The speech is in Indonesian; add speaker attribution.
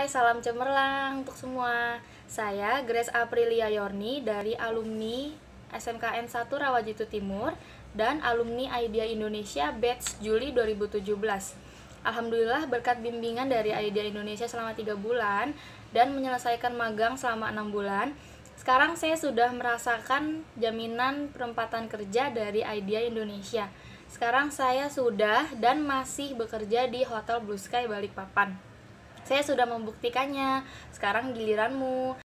Speaker 1: Hai, salam cemerlang untuk semua. Saya Grace Aprilia Yorni dari alumni SMKN 1 Rawajitu Timur dan alumni Idea Indonesia batch Juli 2017. Alhamdulillah berkat bimbingan dari Idea Indonesia selama 3 bulan dan menyelesaikan magang selama 6 bulan, sekarang saya sudah merasakan jaminan perempatan kerja dari Idea Indonesia. Sekarang saya sudah dan masih bekerja di Hotel Blue Sky Balikpapan. Saya sudah membuktikannya. Sekarang giliranmu.